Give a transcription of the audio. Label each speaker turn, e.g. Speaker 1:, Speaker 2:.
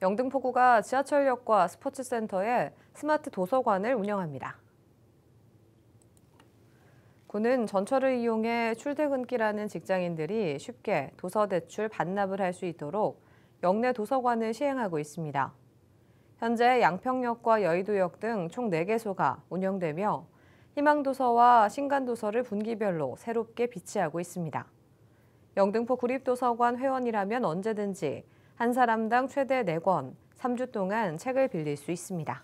Speaker 1: 영등포구가 지하철역과 스포츠센터에 스마트 도서관을 운영합니다. 구는 전철을 이용해 출퇴근길하는 직장인들이 쉽게 도서 대출 반납을 할 수 있도록 역내 도서관을 시행하고 있습니다. 현재 양평역과 여의도역 등 총 4개소가 운영되며 희망도서와 신간도서를 분기별로 새롭게 비치하고 있습니다. 영등포 구립도서관 회원이라면 언제든지 한 사람당 최대 4권, 3주 동안 책을 빌릴 수 있습니다.